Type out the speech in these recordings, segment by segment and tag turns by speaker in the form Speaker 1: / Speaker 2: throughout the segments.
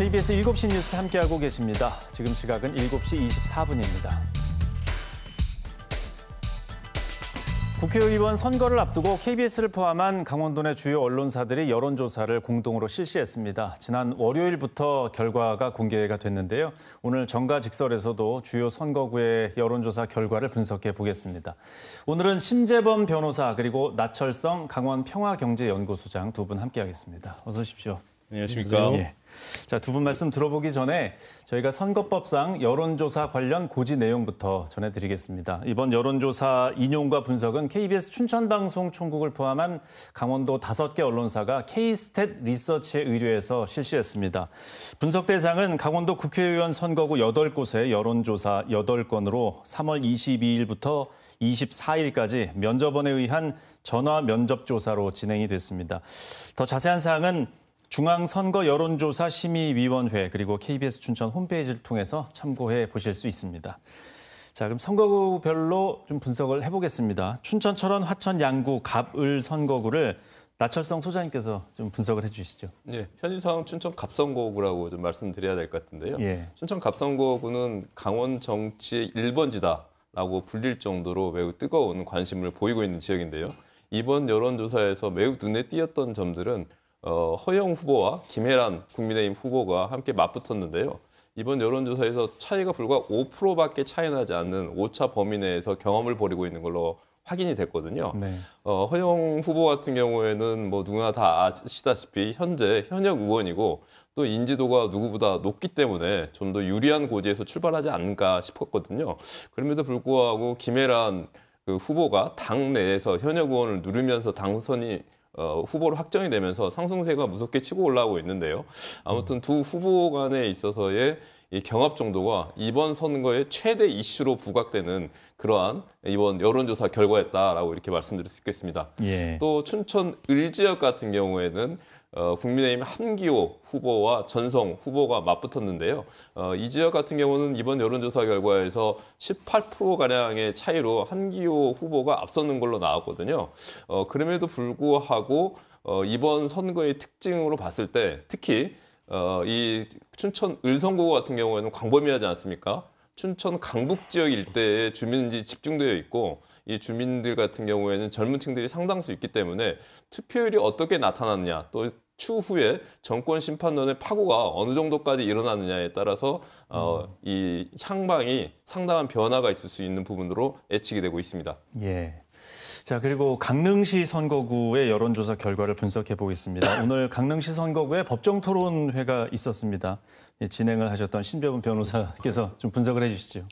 Speaker 1: KBS 7시 뉴스 함께하고 계십니다. 지금 시각은 7시 24분입니다. 국회의원 선거를 앞두고 KBS를 포함한 강원도 내 주요 언론사들이 여론조사를 공동으로 실시했습니다. 지난 월요일부터 결과가 공개가 됐는데요. 오늘 정가직설에서도 주요 선거구의 여론조사 결과를 분석해 보겠습니다. 오늘은 심재범 변호사 그리고 나철성 강원평화경제연구소장 두 분 함께하겠습니다. 어서 오십시오. 네, 안녕하십니까. 네. 자, 두 분 말씀 들어보기 전에 저희가 선거법상 여론조사 관련 고지 내용부터 전해드리겠습니다. 이번 여론조사 인용과 분석은 KBS 춘천방송 총국을 포함한 강원도 다섯 개 언론사가 케스탯 리서치에 의뢰해서 실시했습니다. 분석 대상은 강원도 국회의원 선거구 8곳의 여론조사 8건으로 3월 22일부터 24일까지 면접원에 의한 전화 면접 조사로 진행이 됐습니다. 더 자세한 사항은 중앙선거 여론조사 심의위원회 그리고 KBS 춘천 홈페이지를 통해서 참고해 보실 수 있습니다. 자, 그럼 선거구별로 좀 분석을 해보겠습니다. 춘천, 철원, 화천, 양구, 갑을 선거구를 나철성 소장님께서 좀 분석을 해주시죠.
Speaker 2: 네, 현실 상 춘천 갑선거구라고 좀 말씀드려야 될 것 같은데요. 예. 춘천 갑선거구는 강원 정치의 1번지다라고 불릴 정도로 매우 뜨거운 관심을 보이고 있는 지역인데요. 이번 여론조사에서 매우 눈에 띄었던 점들은 어, 허영 후보와 김혜란 국민의힘 후보가 함께 맞붙었는데요. 이번 여론조사에서 차이가 불과 5%밖에 차이 나지 않는 오차 범위 내에서 경험을 벌이고 있는 걸로 확인이 됐거든요. 네. 어, 허영 후보 같은 경우에는 뭐 누구나 다 아시다시피 현재 현역 의원이고 또 인지도가 누구보다 높기 때문에 좀 더 유리한 고지에서 출발하지 않을까 싶었거든요. 그럼에도 불구하고 김혜란 그 후보가 당 내에서 현역 의원을 누르면서 당선이 어, 후보로 확정이 되면서 상승세가 무섭게 치고 올라오고 있는데요. 아무튼 두 후보 간에 있어서의 이 경합 정도가 이번 선거의 최대 이슈로 부각되는 그러한 이번 여론조사 결과였다라고 이렇게 말씀드릴 수 있겠습니다. 예. 또 춘천 을지역 같은 경우에는 어, 국민의힘 한기호 후보와 전성 후보가 맞붙었는데요. 어, 이 지역 같은 경우는 이번 여론조사 결과에서 18%가량의 차이로 한기호 후보가 앞서는 걸로 나왔거든요. 어, 그럼에도 불구하고 어, 이번 선거의 특징으로 봤을 때 특히 어, 이 춘천 을성구 같은 경우에는 광범위하지 않습니까? 춘천 강북 지역 일대에 주민들이 집중되어 있고 이 주민들 같은 경우에는 젊은 층들이 상당수 있기 때문에 투표율이 어떻게 나타났냐 또 추후에 정권 심판론의 파고가 어느 정도까지 일어나느냐에 따라서 어, 음. 이 향방이 상당한 변화가 있을 수 있는 부분으로 예측이 되고 있습니다.
Speaker 1: 예. 자, 그리고 강릉시 선거구의 여론조사 결과를 분석해 보겠습니다. 오늘 강릉시 선거구에 법정 토론회가
Speaker 3: 있었습니다. 예, 진행을 하셨던 신병훈 변호사께서 좀 분석을 해 주시죠.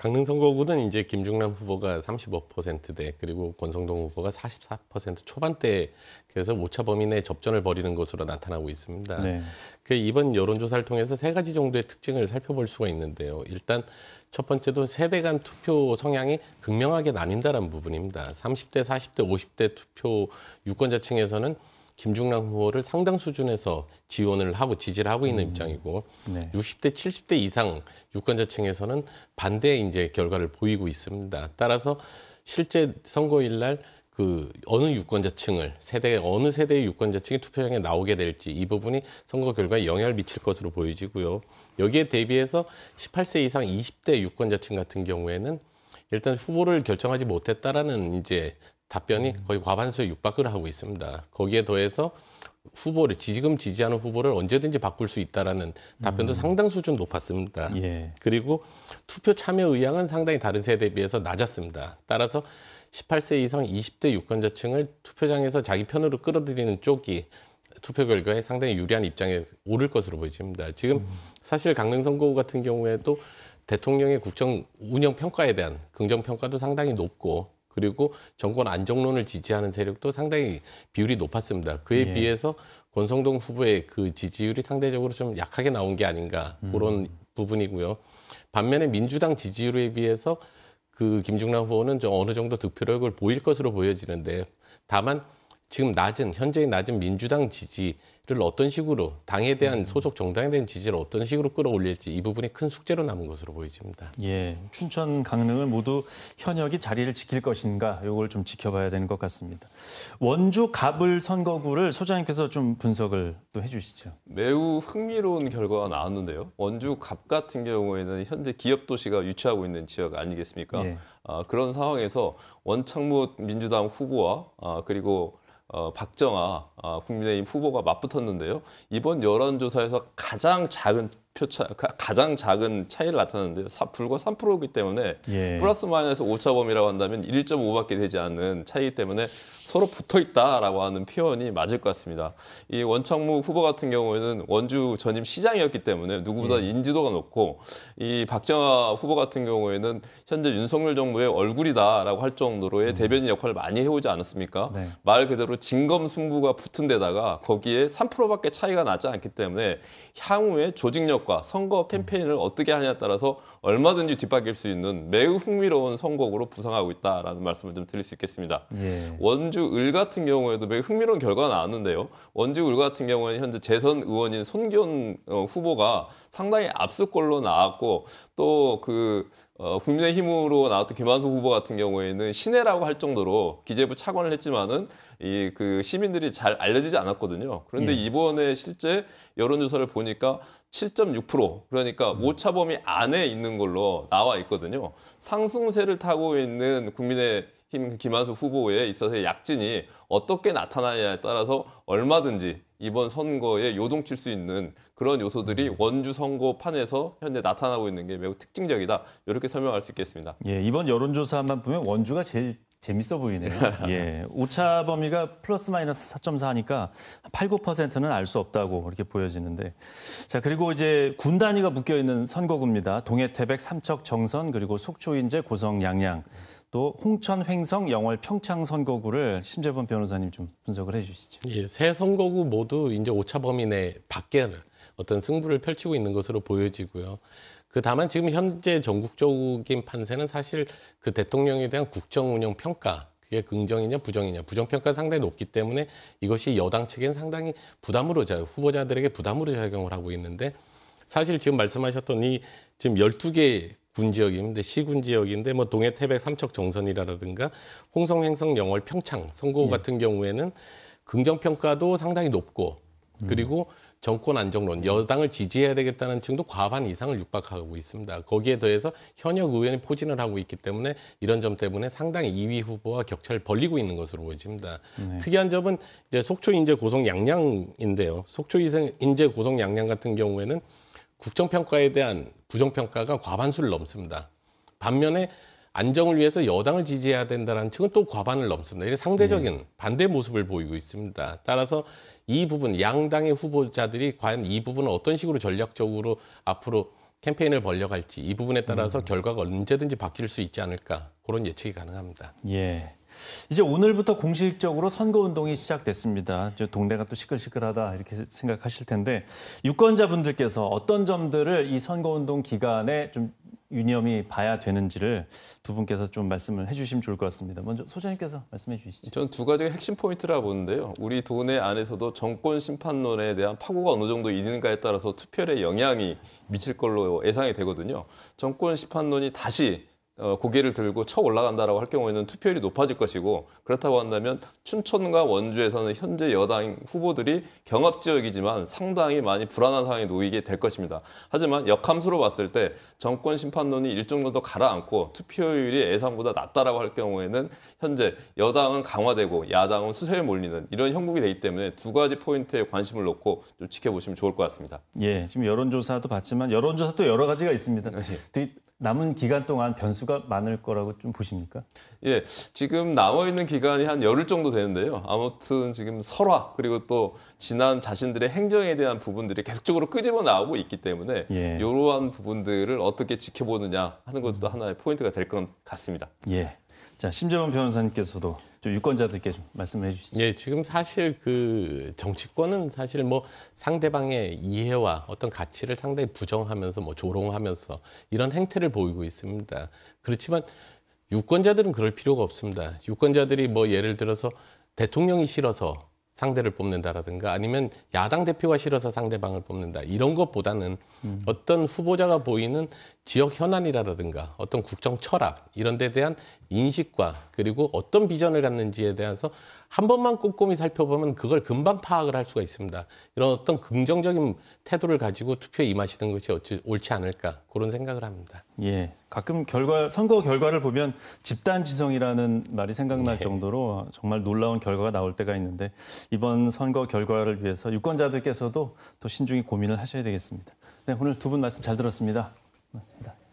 Speaker 3: 강릉 선거구는 이제 김중남 후보가 35%대 그리고 권성동 후보가 44% 초반대 그래서 오차 범위 내 접전을 벌이는 것으로 나타나고 있습니다. 네. 그 이번 여론조사를 통해서 세 가지 정도의 특징을 살펴볼 수가 있는데요. 일단 첫 번째도 세대 간 투표 성향이 극명하게 나뉜다는 부분입니다. 30대, 40대, 50대 투표 유권자층에서는 김중랑 후보를 상당 수준에서 지원을 하고 지지를 하고 있는 음. 입장이고 네. 60대 70대 이상 유권자층에서는 반대의 이제 결과를 보이고 있습니다. 따라서 실제 선거일 날그 어느 유권자층을 세대 어느 세대의 유권자층이 투표장에 나오게 될지 이 부분이 선거 결과에 영향을 미칠 것으로 보여지고요. 여기에 대비해서 18세 이상 20대 유권자층 같은 경우에는 일단 후보를 결정하지 못했다라는 이제 답변이 음. 거의 과반수에 육박을 하고 있습니다. 거기에 더해서 후보를 지금 지지하는 후보를 언제든지 바꿀 수 있다라는 답변도 음. 상당 수준 높았습니다. 예. 그리고 투표 참여 의향은 상당히 다른 세대에 비해서 낮았습니다. 따라서 18세 이상 20대 유권자층을 투표장에서 자기 편으로 끌어들이는 쪽이 투표 결과에 상당히 유리한 입장에 오를 것으로 보입니다. 지금 음. 사실 강릉 선거 구 같은 경우에도 대통령의 국정 운영 평가에 대한 긍정 평가도 상당히 높고 그리고 정권 안정론을 지지하는 세력도 상당히 비율이 높았습니다. 그에 예. 비해서 권성동 후보의 그 지지율이 상대적으로 좀 약하게 나온 게 아닌가 음. 그런 부분이고요. 반면에 민주당 지지율에 비해서 그 김중남 후보는 좀 어느 정도 득표력을 보일 것으로 보여지는데 다만 지금 낮은 현재의 낮은 민주당 지지 를 어떤 식으로 당에 대한 음. 소속 정당에 대한 지지를 어떤 식으로 끌어올릴지 이 부분이 큰 숙제로 남은 것으로 보여집니다.
Speaker 1: 예, 춘천, 강릉은 모두 현역이 자리를 지킬 것인가 이걸 좀 지켜봐야 되는 것 같습니다. 원주 갑을 선거구를 소장님께서 좀 분석을 또 해주시죠.
Speaker 2: 매우 흥미로운 결과가 나왔는데요. 원주 갑 같은 경우에는 현재 기업 도시가 유치하고 있는 지역 아니겠습니까? 예. 아, 그런 상황에서 원창무 민주당 후보와 아, 그리고 어, 박정아 어, 국민의힘 후보가 맞붙었는데요. 이번 여론조사에서 가장 작은 표차 가장 작은 차이를 나타내는데 요 불과 3%이기 때문에 예. 플러스 마이너스 5차 범위라고 한다면 1.5밖에 되지 않는 차이기 때문에 서로 붙어 있다라고 하는 표현이 맞을 것 같습니다. 이 원창무 후보 같은 경우에는 원주 전임 시장이었기 때문에 누구보다 예. 인지도가 높고 이 박정아 후보 같은 경우에는 현재 윤석열 정부의 얼굴이다라고 할 정도로의 음. 대변인 역할을 많이 해오지 않았습니까? 네. 말 그대로 진검승부가 붙은 데다가 거기에 3%밖에 차이가 나지 않기 때문에 향후에 조직력 공격과 선거 캠페인을 어떻게 하냐에 따라서 얼마든지 뒷바뀔 수 있는 매우 흥미로운 선곡으로 부상하고 있다라는 말씀을 좀 드릴 수 있겠습니다. 예. 원주 을 같은 경우에도 매우 흥미로운 결과가 나왔는데요. 원주 을 같은 경우에는 현재 재선 의원인 손기현 어, 후보가 상당히 압수골로 나왔고 또그 어, 국민의힘으로 나왔던 김한수 후보 같은 경우에는 신혜라고 할 정도로 기재부 차관을 했지만은 이 그 시민들이 잘 알려지지 않았거든요. 그런데 예. 이번에 실제 여론조사를 보니까 7.6% 그러니까 음. 오차범위 안에 있는 있는 걸로 나와 있거든요. 상승세를 타고 있는 국민의 힘 그 김한수 후보에 있어서의 약진이 어떻게 나타나냐에 따라서 얼마든지 이번 선거에 요동칠 수 있는 그런 요소들이 음. 원주 선거판에서 현재 나타나고 있는 게 매우 특징적이다. 이렇게 설명할 수
Speaker 1: 있겠습니다. 예, 이번 여론조사만 보면 원주가 제일 재밌어 보이네요. 예. 오차 범위가 플러스 마이너스 4.4니까 8, 9%는 알 수 없다고 이렇게 보여지는데. 자, 그리고 이제 군 단위가 묶여 있는 선거구입니다. 동해 태백, 삼척, 정선, 그리고 속초 인제, 고성, 양양. 또 홍천, 횡성, 영월, 평창 선거구를 심재범 변호사님 좀
Speaker 3: 분석을 해 주시죠. 예, 세 선거구 모두 이제 오차 범위 내 밖에 어떤 승부를 펼치고 있는 것으로 보여지고요. 그 다만 지금 현재 전국적인 판세는 사실 그 대통령에 대한 국정 운영 평가 그게 긍정이냐 부정이냐 부정평가 상당히 높기 때문에 이것이 여당 측엔 상당히 부담으로 자 후보자들에게 부담으로 작용을 하고 있는데 사실 지금 말씀하셨던 이 지금 12개 군 지역인데 시군 지역인데 뭐 동해 태백 삼척 정선이라든가 홍성 행성 영월 평창 선거 네. 같은 경우에는 긍정 평가도 상당히 높고 그리고 정권 안정론, 여당을 지지해야 되겠다는 층도 과반 이상을 육박하고 있습니다. 거기에 더해서 현역 의원이 포진을 하고 있기 때문에 이런 점 때문에 상당히 2위 후보와 격차를 벌리고 있는 것으로 보입니다. 네. 특이한 점은 이제 속초 인재 고성 양양인데요. 속초 인재 고성 양양 같은 경우에는 국정평가에 대한 부정평가가 과반수를 넘습니다. 반면에 안정을 위해서 여당을 지지해야 된다는 측은 또 과반을 넘습니다. 이래 상대적인 네. 반대 모습을 보이고 있습니다. 따라서 이 부분 양당의 후보자들이 과연 이 부분을 어떤 식으로 전략적으로 앞으로 캠페인을 벌려갈지 이 부분에 따라서 음. 결과가 언제든지 바뀔 수 있지 않을까 그런 예측이 가능합니다.
Speaker 1: 예. 이제 오늘부터 공식적으로 선거 운동이 시작됐습니다. 동네가 또 시끌시끌하다 이렇게 생각하실 텐데 유권자분들께서 어떤 점들을 이 선거 운동 기간에 좀 유념이 봐야 되는지를 두 분께서 좀 말씀을 해주시면 좋을 것 같습니다. 먼저 소장님께서 말씀해 주시죠.
Speaker 2: 저는 두가지 핵심 포인트라 보는데요. 우리 도내 안에서도 정권 심판론에 대한 파고가 어느 정도 있는가에 따라서 투표에 영향이 미칠 걸로 예상이 되거든요. 정권 심판론이 다시 어, 고개를 들고 쳐 올라간다라고 할 경우에는 투표율이 높아질 것이고 그렇다고 한다면 춘천과 원주에서는 현재 여당 후보들이 경합 지역이지만 상당히 많이 불안한 상황에 놓이게 될 것입니다. 하지만 역함수로 봤을 때 정권 심판론이 일정 정도 가라앉고 투표율이 예상보다 낮다라고 할 경우에는 현재 여당은 강화되고 야당은 수세에 몰리는 이런 형국이 되기 때문에 두 가지 포인트에 관심을 놓고 좀 지켜보시면 좋을 것 같습니다.
Speaker 1: 예, 지금 여론조사도 봤지만 여론조사또 여러 가지가 있습니다. 네. 남은 기간 동안 변수가 많을 거라고 좀 보십니까?
Speaker 2: 예, 지금 남아 있는 기간이 한 열흘 정도 되는데요. 아무튼 지금 설화 그리고 또 지난 자신들의 행정에 대한 부분들이 계속적으로 끄집어 나오고 있기 때문에 예. 이러한 부분들을 어떻게 지켜보느냐 하는 것도 음. 하나의 포인트가
Speaker 3: 될 것 같습니다.
Speaker 1: 예, 자 심재원 변호사님께서도 좀 유권자들께 좀 말씀해
Speaker 3: 주시죠. 예, 지금 사실 그 정치권은 사실 뭐 상대방의 이해와 어떤 가치를 상당히 부정하면서 뭐 조롱하면서 이런 행태를 보이고 있습니다. 그렇지만 유권자들은 그럴 필요가 없습니다. 유권자들이 뭐 예를 들어서 대통령이 싫어서 상대를 뽑는다라든가 아니면 야당 대표가 싫어서 상대방을 뽑는다 이런 것보다는 음. 어떤 후보자가 보이는 지역 현안이라든가 어떤 국정 철학 이런 데 대한 인식과 그리고 어떤 비전을 갖는지에 대해서 한 번만 꼼꼼히 살펴보면 그걸 금방 파악을 할 수가 있습니다. 이런 어떤 긍정적인 태도를 가지고 투표에 임하시는 것이 어찌 옳지 않을까 그런 생각을 합니다. 예. 가끔 결과
Speaker 1: 선거 결과를 보면 집단 지성이라는 말이 생각날 네. 정도로 정말 놀라운 결과가 나올 때가 있는데 이번 선거 결과를 위해서 유권자들께서도 또 신중히 고민을 하셔야 되겠습니다. 네, 오늘 두 분 말씀 잘 들었습니다. 고맙습니다.